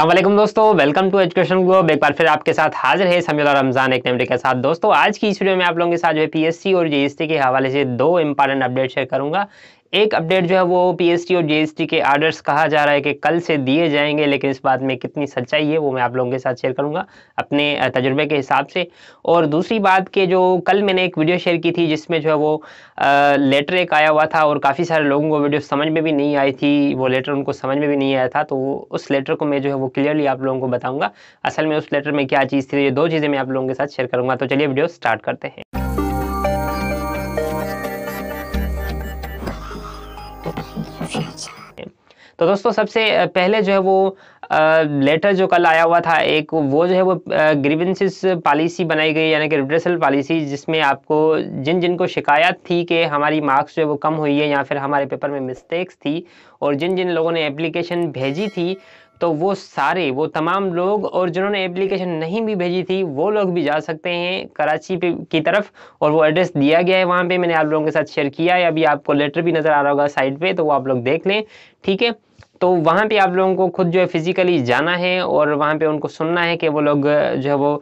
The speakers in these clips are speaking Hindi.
असलम दोस्तों वेलकम टू एजुकेशन ग्लोब एक बार फिर आपके साथ हाजिर है और रमज़ान एक नंबर के साथ दोस्तों आज की इस वीडियो में आप लोगों के साथ जो है पीएससी और जीएसटी के हवाले से दो इंपॉर्टेंट अपडेट शेयर करूंगा एक अपडेट जो है वो पीएसटी और जीएसटी के आर्डर्स कहा जा रहा है कि कल से दिए जाएंगे लेकिन इस बात में कितनी सच्चाई है वो मैं आप लोगों के साथ शेयर करूंगा अपने तजुर्बे के हिसाब से और दूसरी बात कि जो कल मैंने एक वीडियो शेयर की थी जिसमें जो है वो लेटर एक आया हुआ था और काफ़ी सारे लोगों को वीडियो समझ में भी नहीं आई थी वो लेटर उनको समझ में भी नहीं आया था तो उस लेटर को मैं जो है वो क्लियरली आप लोगों को बताऊँगा असल में उस लेटर में क्या चीज़ थी ये दो चीज़ें मैं आप लोगों के साथ शेयर करूँगा तो चलिए वीडियो स्टार्ट करते हैं तो दोस्तों सबसे पहले जो है वो लेटर जो कल आया हुआ था एक वो जो है वो ग्रीवेंसिस पॉलिसी बनाई गई यानी कि रिड्रेसल पॉलिसी जिसमें आपको जिन जिन को शिकायत थी कि हमारी मार्क्स जो है वो कम हुई है या फिर हमारे पेपर में मिस्टेक्स थी और जिन जिन लोगों ने एप्लीकेशन भेजी थी तो वो सारे वो तमाम लोग और जिन्होंने एप्लीकेशन नहीं भी भेजी थी वो लोग भी जा सकते हैं कराची पे की तरफ और वो एड्रेस दिया गया है वहाँ पे मैंने आप लोगों के साथ शेयर किया है अभी आपको लेटर भी नज़र आ रहा होगा साइड पे तो वो आप लोग देख लें ठीक है तो वहाँ पे आप लोगों को खुद जो है फिज़िकली जाना है और वहाँ पे उनको सुनना है कि वो लोग जो है वो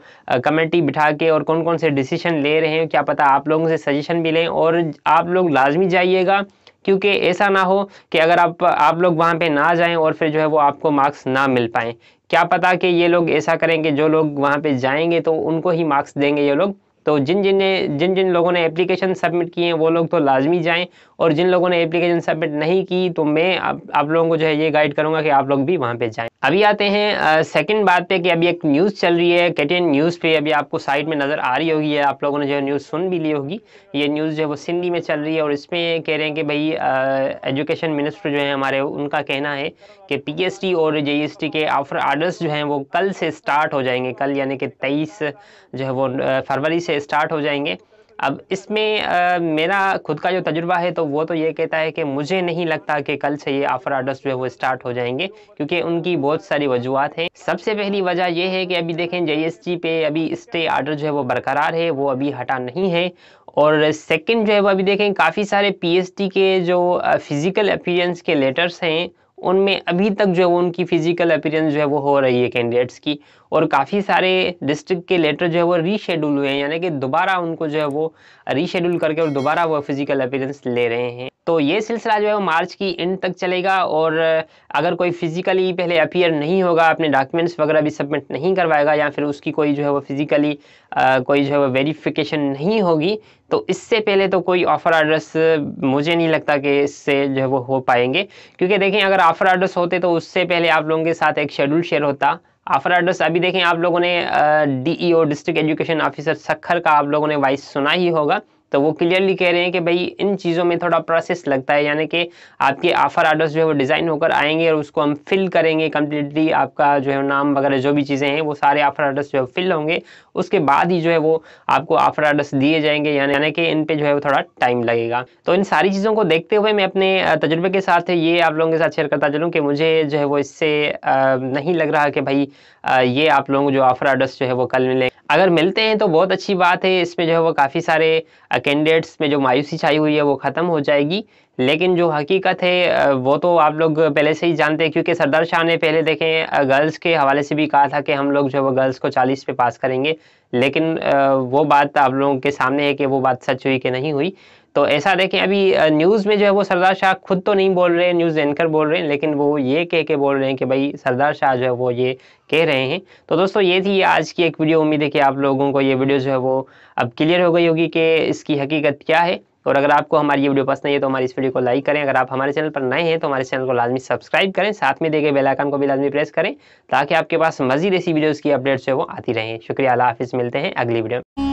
कमेटी बिठा के और कौन कौन से डिसीजन ले रहे हैं क्या पता आप लोगों से सजेशन भी लें और आप लोग लाजमी जाइएगा क्योंकि ऐसा ना हो कि अगर आप आप लोग वहाँ पे ना जाएं और फिर जो है वो आपको मार्क्स ना मिल पाएँ क्या पता कि ये लोग ऐसा करेंगे जो लोग वहाँ पर जाएंगे तो उनको ही मार्क्स देंगे ये लोग तो जिन जिन ने जिन जिन लोगों ने एप्लीकेशन सबमिट किए हैं वो लोग तो लाजमी जाएँ और जिन लोगों ने एप्लीकेशन सबमिट नहीं की तो मैं आप, आप लोगों को जो है ये गाइड करूँगा कि आप लोग भी वहाँ पर जाएँ अभी आते हैं सेकेंड बात पे कि अभी एक न्यूज़ चल रही है कैटेन न्यूज़ पे अभी आपको साइड में नज़र आ रही होगी या आप लोगों ने जो है न्यूज़ सुन भी ली होगी ये न्यूज़ जो है वो सिंधी में चल रही है और इसमें कह रहे हैं कि भाई एजुकेशन मिनिस्टर जो है हमारे उनका कहना है कि पी और जे के ऑफर आर्डर्स जो हैं वो कल से स्टार्ट हो जाएंगे कल यानी कि तेईस जो है वो फरवरी से स्टार्ट हो जाएंगे अब इसमें आ, मेरा खुद का जो तजुर्बा है तो वो तो ये कहता है कि मुझे नहीं लगता कि कल से ये आफर आर्डर्स जो है वो स्टार्ट हो जाएंगे क्योंकि उनकी बहुत सारी वजूहत हैं सबसे पहली वजह ये है कि अभी देखें जे पे अभी स्टे आर्डर जो है वो बरकरार है वो अभी हटा नहीं है और सेकंड जो है वो अभी देखें काफ़ी सारे पी के जो फिज़िकल अपीरेंस के लेटर्स हैं उनमें अभी तक जो है वो उनकी फिजिकल अपीरेंस जो है वो हो रही है कैंडिडेट्स की और काफ़ी सारे डिस्ट्रिक्ट के लेटर जो है वो रीशेड्यूल हुए हैं यानी कि दोबारा उनको जो है वो रीशेड्यूल करके और दोबारा वो फिजिकल अपीरेंस ले रहे हैं तो ये सिलसिला जो है वो मार्च की एंड तक चलेगा और अगर कोई फिजिकली पहले अपियर नहीं होगा अपने डॉक्यूमेंट्स वगैरह भी सबमिट नहीं करवाएगा या फिर उसकी कोई जो है वो फिजिकली कोई जो है वो वेरीफिकेशन नहीं होगी तो इससे पहले तो कोई ऑफ़र आर्डर्स मुझे नहीं लगता कि इससे जो है वो हो पाएंगे क्योंकि देखें अगर ऑफ़र आर्डर्स होते तो उससे पहले आप लोगों के साथ एक शेड्यूल शेयर होता ऑफर एड्रेस अभी देखें आप लोगों ने डीईओ डिस्ट्रिक्ट एजुकेशन ऑफिसर सखर का आप लोगों ने वाइस सुना ही होगा तो वो क्लियरली कह रहे हैं कि भाई इन चीज़ों में थोड़ा प्रोसेस लगता है यानी कि आपके ऑफर आर्डर्स जो है वो डिज़ाइन होकर आएंगे और उसको हम फिल करेंगे कम्प्लीटली आपका जो है नाम वगैरह जो भी चीज़ें हैं वो सारे ऑफर आर्डर्स जो है फिल होंगे उसके बाद ही जो है वो आपको ऑफर आर्डर्स दिए जाएंगे यानी कि इन पर जो है वो थोड़ा टाइम लगेगा तो इन सारी चीज़ों को देखते हुए मैं अपने तजुर्बे के साथ ये आप लोगों के साथ शेयर करता चलूँ कि मुझे जो है वो इससे नहीं लग रहा कि भाई ये आप लोगों को जो ऑफर आर्डर्स जो है वो कल मिले अगर मिलते हैं तो बहुत अच्छी बात है इसमें जो है वो काफ़ी सारे कैंडिडेट्स में जो मायूसी छाई हुई है वो ख़त्म हो जाएगी लेकिन जो हकीकत है वो तो आप लोग पहले से ही जानते हैं क्योंकि सरदार शाह ने पहले देखें गर्ल्स के हवाले से भी कहा था कि हम लोग जो है वो गर्ल्स को चालीस पे पास करेंगे लेकिन वो बात आप लोगों के सामने है कि वो बात सच हुई कि नहीं हुई तो ऐसा देखें अभी न्यूज़ में जो है वो सरदार शाह खुद तो नहीं बोल रहे न्यूज़ एंकर बोल रहे हैं लेकिन वो ये कह के बोल रहे हैं कि भाई सरदार शाह जो है वो ये कह रहे हैं तो दोस्तों ये थी आज की एक वीडियो उम्मीद है कि आप लोगों को ये वीडियो जो है वो अब क्लियर हो गई होगी कि इसकी हकीकत क्या है और अगर आपको हमारी ये वीडियो पसंद आई है तो हमारी इस वीडियो को लाइक करें अगर आप हमारे चैनल पर नए हैं तो हमारे चैनल को लाजमी सब्सक्राइब करें साथ में देखे बेल आइकन को भी लाजमी प्रेस करें ताकि आपके पास मजीद ऐसी वीडियोज़ की अपडेट्स है वो आती रहें शुक्रिया अला हाफिज़ मिलते हैं अगली वीडियो